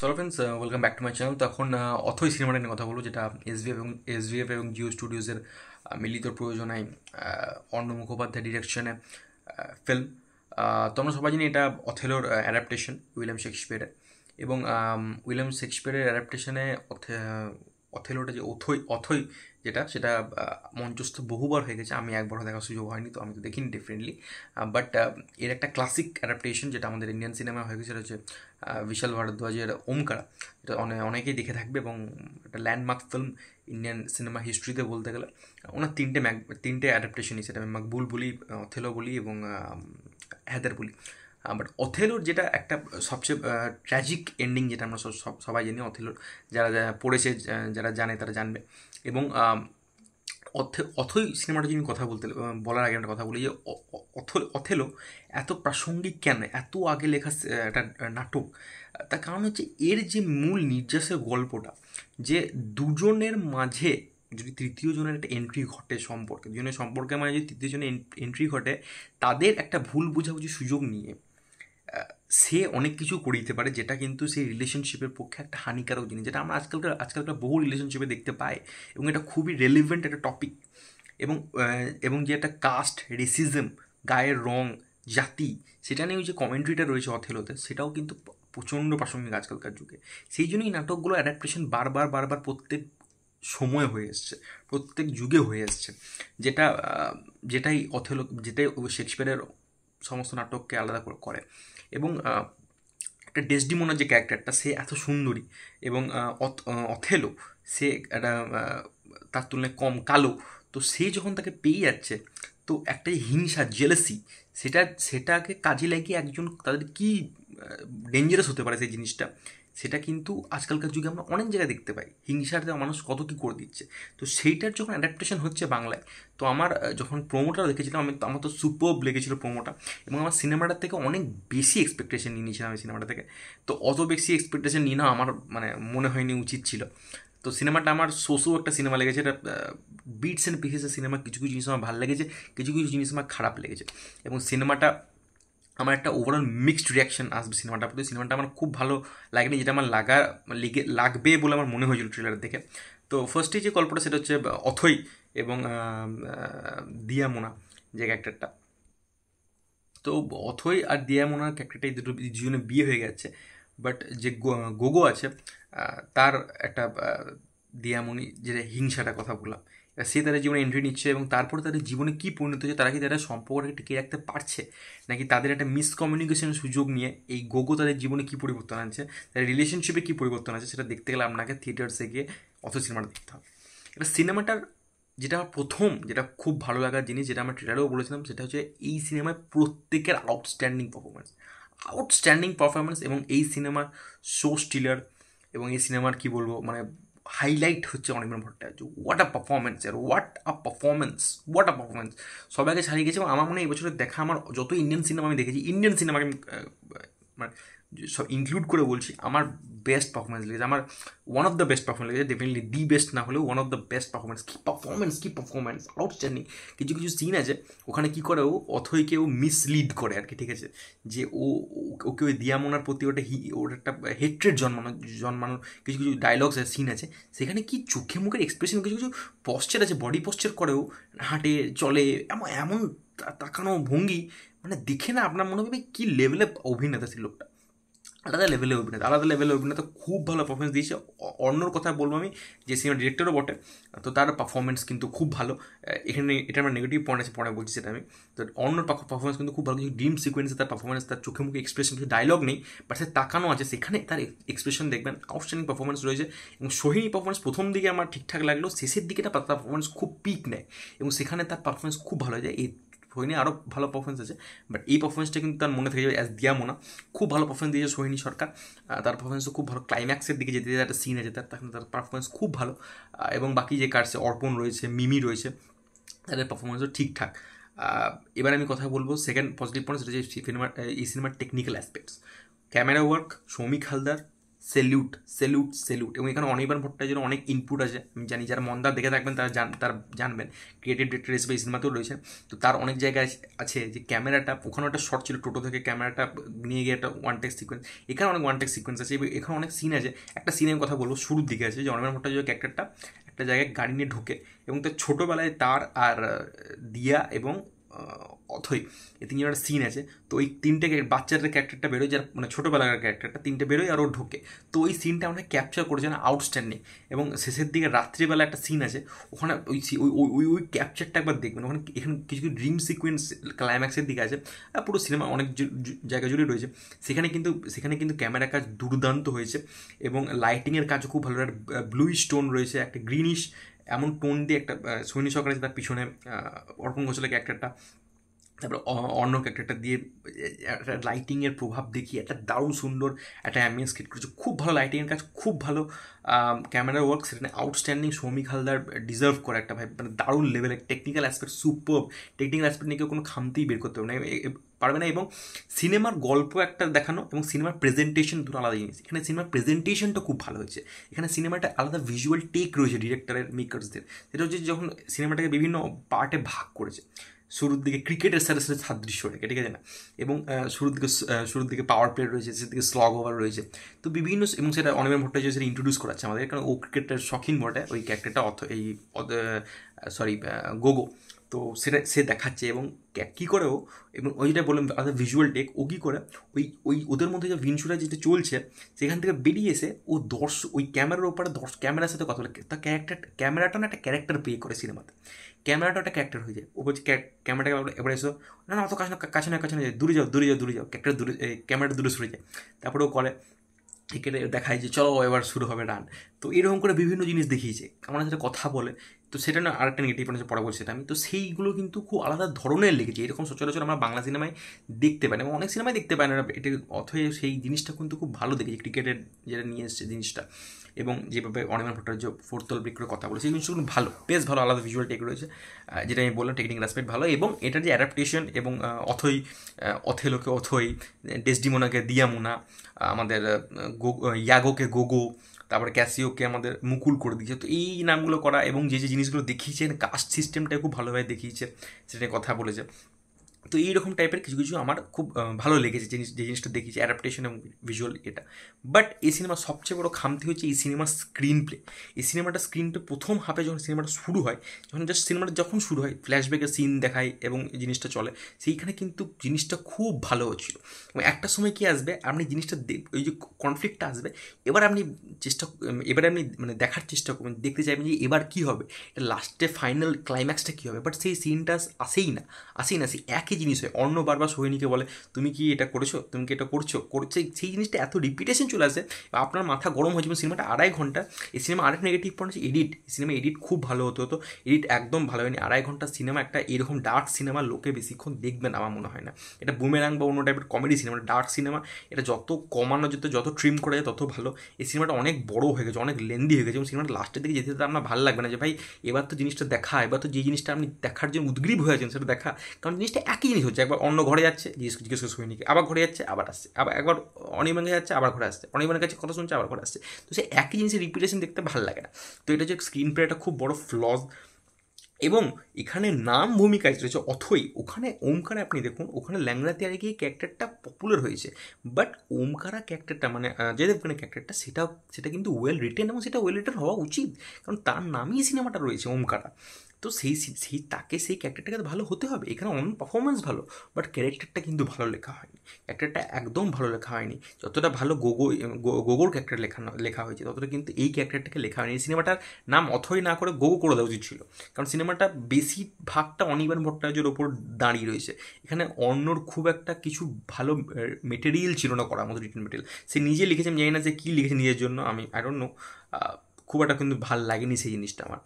সরো friends welcome back to my channel তখন অথই সিনেমাটা নিয়ে কথা বলবো যেটা এসভিএফ এবং এসভিএফ এবং জিও স্টুডিওজের মিলিত প্রয়োজনায় অর্ণ মুখোপাধ্যায় ডিরেকশনে ফিল্ম তোমরা সবাই জানি এটা অথেলোর অ্যাডাপ্টেশন উইলিয়াম শেক্সপিয়ারের এবং উইলিয়াম শেক্সপিয়ারের অ্যাডাপ্টেশনে অথেলোটা যে অথই অথই যেটা সেটা মঞ্চস্থ বহুবার হয়ে গেছে আমি একবারও দেখার সুযোগ হয়নি তো আমি তো দেখিনি ডেফিনেটলি বাট এর একটা ক্লাসিক অ্যাডাপ্টেশন যেটা আমাদের ইন্ডিয়ান সিনেমায় হয়ে গেছে হচ্ছে বিশাল ভারদ্বাজের ওমকারা এটা অনেকেই দেখে থাকবে এবং একটা ল্যান্ডমার্ক ফিল্ম ইন্ডিয়ান সিনেমা হিস্ট্রিতে বলতে গেলে ওনার তিনটে ম্যাক তিনটে অ্যাডাপ্টেশনই সেটা আমি মাকবুল বলি থেলো বলি এবং হ্যাদার বলি বাট অথেলোর যেটা একটা সবচেয়ে ট্র্যাজিক এন্ডিং যেটা আমরা সবাই জানি অথেলোর যারা পড়েছে যারা জানে তারা জানবে এবং অথই সিনেমাটা যদি কথা বলতে বলার আগে একটা কথা বলি যে অথেলো এত প্রাসঙ্গিক কেন এত আগে লেখা একটা নাটক তার কারণ হচ্ছে এর যে মূল নির্যাসের গল্পটা যে দুজনের মাঝে যদি তৃতীয় জনের একটা এন্ট্রি ঘটে সম্পর্কে দুজনের সম্পর্কে মানে যদি তৃতীয় জনের এন্ট্রি ঘটে তাদের একটা ভুল বোঝাবুঝি সুযোগ নিয়ে সে অনেক কিছু করে দিতে পারে যেটা কিন্তু সেই রিলেশনশিপের পক্ষে একটা হানিকারক জিনিস যেটা আমরা আজকালকার আজকালকার বহু রিলেশনশিপে দেখতে পাই এবং এটা খুবই রেলিভেন্ট একটা টপিক এবং এবং যে একটা কাস্ট রেসিজম গায়ের রং জাতি সেটা নিয়ে ওই যে কমেন্ট্রিটা রয়েছে অথেলতে সেটাও কিন্তু প্রচণ্ড প্রাসঙ্গিক আজকালকার যুগে সেই জন্যই নাটকগুলো অ্যাডাপ্টেশন বারবার বারবার প্রত্যেক সময় হয়ে এসছে প্রত্যেক যুগে হয়ে এসছে যেটা যেটাই অথেলো যেটাই শেক্সপিয়ারের সমস্ত নাটককে আলাদা করে এবং একটা ডেসডিমোনার যে ক্যারেক্টারটা সে এত সুন্দরী এবং অথেলো সে একটা তার তুলনায় কম কালো তো সে যখন তাকে পেয়ে যাচ্ছে তো একটা হিংসা জেলেসি সেটা সেটাকে কাজে লাগিয়ে একজন তাদের কী ডেঞ্জারাস হতে পারে সেই জিনিসটা সেটা কিন্তু আজকালকার যুগে আমরা অনেক জায়গায় দেখতে পাই হিংসার্থে মানুষ কত কী করে দিচ্ছে তো সেইটার যখন অ্যাডাপ্টেশন হচ্ছে বাংলায় তো আমার যখন প্রোমোটা দেখেছিলাম আমি আমার তো সুপার লেগেছিলো প্রোমোটা এবং আমার সিনেমাটার থেকে অনেক বেশি এক্সপেকটেশন নিয়ে নিয়েছিলাম আমি সিনেমাটা থেকে তো অত বেশি এক্সপেকটেশন নিয়ে না আমার মানে মনে হয়নি উচিত ছিল তো সিনেমাটা আমার শোশো একটা সিনেমা লেগেছে এটা বিটস অ্যান্ড পিসেসের সিনেমা কিছু কিছু জিনিস আমার ভালো লেগেছে কিছু কিছু জিনিস আমার খারাপ লেগেছে এবং সিনেমাটা আমার একটা ওভারঅল মিক্সড রিয়াকশন আসবে সিনেমাটার প্রতি সিনেমাটা আমার খুব ভালো লাগেনি যেটা আমার লাগা লিগে লাগবে বলে আমার মনে হয়েছিল ট্রেলার দেখে তো ফার্স্টে যে গল্পটা সেটা হচ্ছে অথই এবং দিয়া মোনা যে ক্যারেক্টারটা তো অথই আর দিয়া মোনার এই দুটো জীবনে বিয়ে হয়ে গেছে বাট যে গোগো আছে তার একটা দিয়ামনি যেটা হিংসাটা কথা বললাম সে তাদের জীবনে এন্ট্রি নিচ্ছে এবং তারপর তাদের জীবনে কী পরিণত হচ্ছে তারা কি তাদের সম্পর্কটাকে টিকিয়ে রাখতে পারছে নাকি তাদের একটা মিসকমিউনিকেশনের সুযোগ নিয়ে এই গোগো তাদের জীবনে কী পরিবর্তন আনছে তাদের রিলেশনশিপে কী পরিবর্তন আছে সেটা দেখতে গেলে আপনাকে থিয়েটার্সে গিয়ে অত সিনেমাটা দেখতে হবে এটা সিনেমাটার যেটা আমার প্রথম যেটা খুব ভালো লাগার জিনিস যেটা আমরা ট্রেলারেও বলেছিলাম সেটা হচ্ছে এই সিনেমায় প্রত্যেকের আউটস্ট্যান্ডিং পারফরমেন্স আউটস্ট্যান্ডিং পারফরমেন্স এবং এই সিনেমার শো স্টিলার এবং এই সিনেমার কি বলবো মানে হাইলাইট হচ্ছে Anirban Bhattacharya what a performance এর what a performance what a performance আগে ছাড়িয়ে গেছে এবং আমার মনে হয় এবছরের দেখা আমার যত ইন্ডিয়ান সিনেমা আমি দেখেছি ইন্ডিয়ান সিনেমাকে আমি মানে সব ইনক্লুড করে বলছি আমার বেস্ট পারফরমেন্স লেগেছে আমার one of the best performance লেগেছে ডেফিনেটলি দি বেস্ট না হলেও one of the best performance কী পারফরমেন্স কী পারফরমেন্স আউটস্ট্যান্ডিং কিছু কিছু সিন আছে ওখানে কী করে ও অথইকে ও মিসলিড করে আর কি ঠিক আছে যে ও ওকে ওই দিয়ামোনার প্রতি ওটা হি ওর একটা হেট্রেড জন্মানো জন্মানোর কিছু কিছু ডায়লগস আর সিন আছে সেখানে কি চোখে মুখের এক্সপ্রেশন কিছু কিছু পশ্চার আছে বডি পশ্চার করেও হাঁটে চলে এমন এমন তাকানো ভঙ্গি মানে দেখে না আপনার মনে হবে কী লেভেলে অভিনেতা সেই লোকটা আলাদা লেভেলে অভিনেতা আলাদা লেভেলে অভিনেতা খুব ভালো পারফরমেন্স দিয়েছে অন্যর কথা বলবো আমি যে সিনেমা ডিরেক্টরও বটে তো তার পারফরমেন্স কিন্তু খুব ভালো এখানে এটা আমার নেগেটিভ পয়েন্ট আছে পরে বলছি সেটা আমি তো অন্যর পারফরমেন্স কিন্তু খুব ভালো কিন্তু ড্রিম সিকোয়েন্সে তার পারফরমেন্স তার চোখে মুখে এক্সপ্রেশন কিছু ডায়লগ নেই বাট সে তাকানো আছে সেখানে তার এক্সপ্রেশন দেখবেন আউটস্ট্যান্ডিং পারফরমেন্স রয়েছে এবং সোহিনী পারফরমেন্স প্রথম দিকে আমার ঠিকঠাক লাগলো শেষের দিকে তার পারফরমেন্স খুব পিক নেয় এবং সেখানে তার পারফরমেন্স খুব ভালো যায় এই সোহিনী আরও ভালো পারফরমেন্স আছে বাট এই পারফরমেন্সটা কিন্তু তার মনে থেকে যাবে অ্যাজ মোনা খুব ভালো পারফরমেন্স দিয়েছে সোহিনী সরকার তার পারফরমেন্সও খুব ভালো ক্লাইম্যাক্সের দিকে যেতে একটা সিন আছে তার তার পারফরমেন্স খুব ভালো এবং বাকি যে কার্সে অর্পণ রয়েছে মিমি রয়েছে তাদের পারফরমেন্সও ঠিকঠাক এবার আমি কথা বলবো সেকেন্ড পজিটিভ পয়েন্ট সেটা যে সিনেমার এই সিনেমার technical aspects camera work Soumik Haldar salute salute salute এবং এখানে অনির্বাণ ভট্টাচার্যের অনেক ইনপুট আছে আমি জানি যারা মন্দার দেখে থাকবেন তারা জান তার জানবেন ক্রিয়েটিভ ডিরেক্টর হিসেবে এই সিনেমাতেও রয়েছে তো তার অনেক জায়গায় আছে যে ক্যামেরাটা ওখানে একটা শর্ট ছিল টোটো থেকে ক্যামেরাটা নিয়ে গিয়ে একটা ওয়ান টেক সিকোয়েন্স এখানে অনেক ওয়ান টেক সিকোয়েন্স আছে এবং এখানে অনেক সিন আছে একটা সিনের কথা বলবো শুরুর দিকে আছে যে অনির্বাণ ভট্টাচার্য ক্যারেক্টারটা একটা জায়গায় গাড়ি নিয়ে ঢোকে এবং তার ছোটোবেলায় তার আর দিয়া এবং অথই এই তিনজনের একটা সিন আছে তো ওই তিনটে বাচ্চাদের ক্যারেক্টারটা বেরোয় যার মানে ছোটোবেলাকার ক্যারেক্টারটা তিনটে বেরোয় আর ও ঢোকে তো ওই সিনটা আমরা ক্যাপচার করেছে না আউটস্ট্যান্ডিং এবং শেষের দিকে রাত্রিবেলা একটা সিন আছে ওখানে ওই ওই ওই ওই ক্যাপচারটা একবার দেখবেন ওখানে এখানে কিছু কিছু ড্রিম সিকোয়েন্স ক্লাইম্যাক্সের দিকে আছে আর পুরো সিনেমা অনেক জায়গা জুড়ে রয়েছে সেখানে কিন্তু সেখানে কিন্তু ক্যামেরা কাজ দুর্দান্ত হয়েছে এবং লাইটিংয়ের কাজও খুব ভালো একটা ব্লুই স্টোন রয়েছে একটা গ্রিনিশ এমন টোন দিয়ে একটা সৈনিক সরকার তার পিছনে অর্পণ ঘোষালের ক্যারেক্টারটা তারপরে অন্য ক্যারেক্টারটা দিয়ে একটা লাইটিংয়ের প্রভাব দেখিয়ে একটা দারুণ সুন্দর একটা অ্যাম্বিয়েন্স ক্রিয়েট করেছে খুব ভালো লাইটিংয়ের কাজ খুব ভালো ক্যামেরা ওয়ার্ক সেখানে আউটস্ট্যান্ডিং সৌমিক হালদার ডিজার্ভ করে একটা ভাই মানে দারুণ লেভেলের technical aspect super technical aspect নিয়ে কেউ কোনো খামতেই বের করতে পারবে না পারবে না এবং সিনেমার গল্প একটা দেখানো এবং সিনেমার প্রেজেন্টেশন দুটো আলাদা জিনিস এখানে সিনেমার প্রেজেন্টেশনটা খুব ভালো হয়েছে এখানে সিনেমাটা আলাদা ভিজুয়াল টেক রয়েছে ডিরেক্টরের মেকার্সদের সেটা হচ্ছে যখন সিনেমাটাকে বিভিন্ন পার্টে ভাগ করেছে শুরুর দিকে ক্রিকেটের সাথে সাথে সাদৃশ্য রেখে ঠিক আছে না এবং শুরুর দিকে শুরুর দিকে পাওয়ার প্লেয়ার রয়েছে সেদিকে স্লগ ওভার রয়েছে তো বিভিন্ন এবং সেটা অনিমেন ভট্টাচার্য সেটা ইন্ট্রোডিউস করাচ্ছে আমাদের কারণ ও ক্রিকেটের শখিন বটে ওই ক্যারেক্টারটা অথ এই সরি গোগো তো সেটা সে দেখাচ্ছে এবং কী করেও এবং ওই যেটা বললাম আদার ভিজুয়াল টেক ও কী করে ওই ওই ওদের মধ্যে যে ভিনসুরা যেটা চলছে সেখান থেকে বেরিয়ে এসে ও দর্শ ওই ক্যামেরার ওপরে দর্শ ক্যামেরার সাথে কথা বলে তার ক্যারেক্টার ক্যামেরাটা না একটা ক্যারেক্টার প্লে করে সিনেমাতে ক্যামেরাটা একটা ক্যারেক্টার হয়ে যায় ও বলছে ক্যামেরাটা এবার এসো না না অত কাছে না কাছে না কাছে না দূরে যাও দূরে যাও দূরে যাও ক্যারেক্টার দূরে ক্যামেরাটা দূরে সরে যায় তারপরে ও করে এখানে দেখায় যে চলো এবার শুরু হবে রান তো এরকম করে বিভিন্ন জিনিস দেখিয়েছে আমার সাথে কথা বলে তো সেটা না আরেকটা নেগেটিভ পয়েন্ট পড়া বলছি সেটা আমি তো সেইগুলো কিন্তু খুব আলাদা ধরনের লিখেছি এরকম সচরাচর আমরা বাংলা সিনেমায় দেখতে পাই না এবং অনেক সিনেমায় দেখতে পাই না এটা অথয় সেই জিনিসটা কিন্তু খুব ভালো দেখেছি ক্রিকেটের যেটা নিয়ে এসছে জিনিসটা এবং যেভাবে অনিমান ভট্টাচার্য ফোরতল বিক্রয় কথা বলেছে সেই জিনিসগুলো ভালো বেশ ভালো আলাদা ভিজুয়াল টেক রয়েছে যেটা আমি বললাম টেকনিক রাসপেক্ট ভালো এবং এটার যে অ্যাডাপ্টেশন এবং অথই অথেলোকে অথই ডেসডিমোনাকে দিয়ামোনা আমাদের গো ইয়াগোকে গোগো তারপরে ক্যাসিওকে আমাদের মুকুল করে দিয়েছে তো এই নামগুলো করা এবং যে যে জিনিসগুলো দেখিয়েছেন কাস্ট সিস্টেমটা খুব ভালোভাবে দেখিয়েছে সেটা কথা বলেছে তো এইরকম টাইপের কিছু কিছু আমার খুব ভালো লেগেছে জিনিস যে জিনিসটা দেখেছি অ্যাডাপ্টেশন এবং ভিজুয়াল এটা বাট এই সিনেমার সবচেয়ে বড় খামতি হচ্ছে এই সিনেমার স্ক্রিন প্লে এই সিনেমাটা স্ক্রিন প্লে প্রথম হাফে যখন সিনেমাটা শুরু হয় যখন জাস্ট সিনেমাটা যখন শুরু হয় ফ্ল্যাশব্যাকের সিন দেখায় এবং জিনিসটা চলে সেইখানে কিন্তু জিনিসটা খুব ভালো হচ্ছিল এবং একটা সময় কি আসবে আপনি জিনিসটা ওই যে কনফ্লিক্টটা আসবে এবার আপনি চেষ্টা এবার আপনি মানে দেখার চেষ্টা করবেন দেখতে চাইবেন যে এবার কী হবে এটা লাস্টে ফাইনাল ক্লাইম্যাক্সটা কী হবে বাট সেই সিনটা আসেই না আসেই না সেই এক একই জিনিস হয় অন্য বারবার সোহিনীকে বলে তুমি কি এটা করেছো তুমি কি এটা করছো করছে সেই জিনিসটা এত রিপিটেশন চলে আসে আপনার মাথা গরম হয়েছে সিনেমাটা আড়াই ঘন্টা এই সিনেমা আরেক নেগেটিভ পয়েন্ট হচ্ছে এডিট সিনেমা এডিট খুব ভালো হতো হতো এডিট একদম ভালো হয়নি আড়াই ঘন্টা সিনেমা একটা এরকম ডার্ক সিনেমা লোকে বেশিক্ষণ দেখবেন আমার মনে হয় না এটা বুমেরাং বা অন্য টাইপের কমেডি সিনেমা ডার্ক সিনেমা এটা যত কমানো যেত যত ট্রিম করা যায় তত ভালো এই সিনেমাটা অনেক বড় হয়ে গেছে অনেক লেন্দি হয়ে গেছে এবং সিনেমাটা লাস্টের দিকে যেতে আপনার ভালো লাগবে না যে ভাই এবার তো জিনিসটা দেখা এবার তো যে জিনিসটা আপনি দেখার জন্য উদ্গ্রীব হয়ে আছেন সেটা দেখা কারণ জিনিসটা একই জিনিস হচ্ছে একবার অন্য ঘরে যাচ্ছে জিজ্ঞেস জিজ্ঞেস করে সৈনিক আবার ঘরে যাচ্ছে আবার আসছে আবার একবার অনির্বাণকে যাচ্ছে আবার ঘরে আসছে অনির্বাণের কাছে কথা শুনছে আবার ঘরে আসছে তো সে একই জিনিসের রিপিটেশন দেখতে ভালো লাগে না তো এটা হচ্ছে স্ক্রিন প্লে একটা খুব বড় ফ্লজ এবং এখানে নাম ভূমিকায় রয়েছে অথই ওখানে ওমকারা আপনি দেখুন ওখানে ল্যাংড়া তেয়ারে গিয়ে ক্যারেক্টারটা পপুলার হয়েছে বাট ওমকারা ক্যারেক্টারটা মানে যে জয়দেবখানের ক্যারেক্টারটা সেটা সেটা কিন্তু ওয়েল রিটেন এবং সেটা ওয়েল রিটেন হওয়া উচিত কারণ তার নামই সিনেমাটা রয়েছে ওমকারা তো সেই সেই তাকে সেই ক্যারেক্টারটাকে ভালো হতে হবে এখানে অন পারফরমেন্স ভালো বাট ক্যারেক্টারটা কিন্তু ভালো লেখা হয়নি ক্যারেক্টারটা একদম ভালো লেখা হয়নি যতটা ভালো গোগো গোগোর ক্যারেক্টার লেখা লেখা হয়েছে ততটা কিন্তু এই ক্যারেক্টারটাকে লেখা হয়নি সিনেমাটার নাম অথই না করে গোগো করে দেওয়া উচিত ছিল কারণ সিনেমাটা বেশি ভাগটা অনির্বাণ ভট্টাচার্যের ওপর দাঁড়িয়ে রয়েছে এখানে অন্যর খুব একটা কিছু ভালো মেটেরিয়াল ছিল না করার মতো রিটার্ন মেটেরিয়াল সে নিজে লিখেছে আমি জানি না যে কী লিখেছে নিজের জন্য আমি আই ডোন্ট নো খুব একটা কিন্তু ভাল লাগেনি সেই জিনিসটা আমার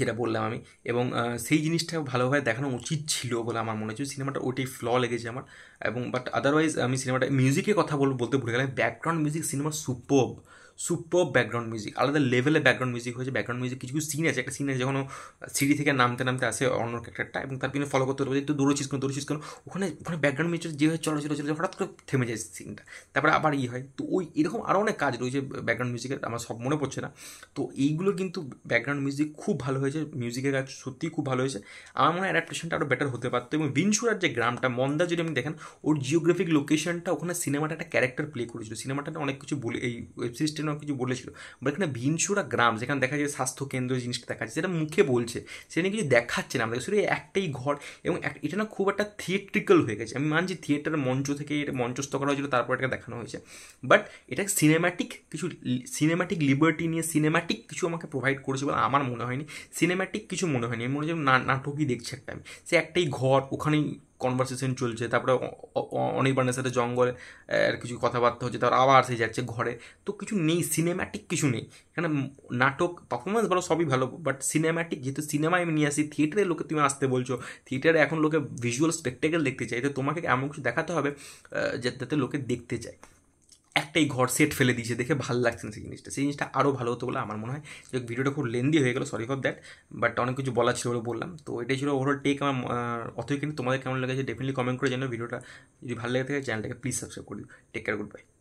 যেটা বললাম আমি এবং সেই জিনিসটা ভালোভাবে দেখানো উচিত ছিল বলে আমার মনে হচ্ছে সিনেমাটা ওইটাই ফ্ল লেগেছে আমার এবং বাট আদারওয়াইজ আমি সিনেমাটা মিউজিকের কথা বলবো বলতে ভুলে গেলাম background music cinema superb super background music আলাদা লেভেলে ব্যাকগ্রাউন্ড মিউজিক হয়েছে ব্যাকগ্রাউন্ড মিউজিক কিছু কিছু সিন আছে একটা সিন আছে যখন সিঁড়ি থেকে নামতে নামতে আসে অন্য ক্যারেক্টারটা এবং তার পিছনে ফলো করতে পারবে একটু দৌড়ে চিজ দৌড়ে চিজ ওখানে ওখানে ব্যাকগ্রাউন্ড মিউজিক যেভাবে চলো চলো চলো হঠাৎ করে থেমে যায় সিনটা তারপরে আবার ই হয় তো ওই এরকম আরও অনেক কাজ রয়েছে ব্যাকগ্রাউন্ড মিউজিকের আমার সব মনে পড়ছে না তো এইগুলো কিন্তু ব্যাকগ্রাউন্ড মিউজিক খুব ভালো হয়েছে মিউজিকের কাজ সত্যিই খুব ভালো হয়েছে আমার মনে হয় অ্যাডাপ্টেশনটা আরও বেটার হতে পারতো এবং বিনসুরার যে গ্রামটা মন্দা যদি আমি দেখেন ওর জিওগ্রাফিক লোকেশনটা ওখানে সিনেমাটা একটা ক্যারেক্টার প্লে করেছিল সিনেমাটা অনেক কিছু বলে এই ওয়েব সিরিজটা যেন কিছু বলেছিল বা এখানে ভিনসুরা গ্রাম যেখানে দেখা যায় স্বাস্থ্য কেন্দ্র জিনিসটা দেখাচ্ছে যেটা মুখে বলছে সেটা কিছু দেখাচ্ছে না আমাদের শুধু একটাই ঘর এবং এটা না খুব একটা থিয়েট্রিক্যাল হয়ে গেছে আমি মানছি থিয়েটার মঞ্চ থেকে এটা মঞ্চস্থ করা হয়েছিল তারপর এটা দেখানো হয়েছে বাট এটা সিনেম্যাটিক কিছু সিনেম্যাটিক লিবার্টি নিয়ে সিনেম্যাটিক কিছু আমাকে প্রোভাইড করেছে বলে আমার মনে হয়নি সিনেম্যাটিক কিছু মনে হয়নি আমি মনে হচ্ছে নাটকই দেখছি একটা আমি সে একটাই ঘর ওখানেই কনভারসেশন চলছে তারপরে অনির্বাণের সাথে জঙ্গলে কিছু কথাবার্তা হচ্ছে তারপর আবার সে যাচ্ছে ঘরে তো কিছু নেই সিনেম্যাটিক কিছু নেই এখানে নাটক পারফরমেন্স ভালো সবই ভালো বাট সিনেম্যাটিক যেহেতু সিনেমায় আমি নিয়ে আসি থিয়েটারে লোকে তুমি আসতে বলছো থিয়েটারে এখন লোকে ভিজুয়াল স্পেকটেকেল দেখতে চাই তো তোমাকে এমন কিছু দেখাতে হবে যাতে লোকে দেখতে চায় একটাই ঘর সেট ফেলে দিয়েছে দেখে ভালো লাগছে না সেই জিনিসটা সেই জিনিসটা আরও ভালো হতো বলে আমার মনে হয় যে ভিডিওটা খুব লেন্দি হয়ে গেলো সরি ফর দ্যাট বাট অনেক কিছু বলা ছিল বলে বললাম তো এটাই ছিল ওভারঅল টেক আমার অথই কিন্তু তোমাদের কেমন লেগেছে ডেফিনেটলি কমেন্ট করে জানো ভিডিওটা যদি ভালো লেগে থাকে চ্যানেলটাকে প্লিজ সাবস্ক্রাইব করে দিও টেক কেয়ার গুড বাই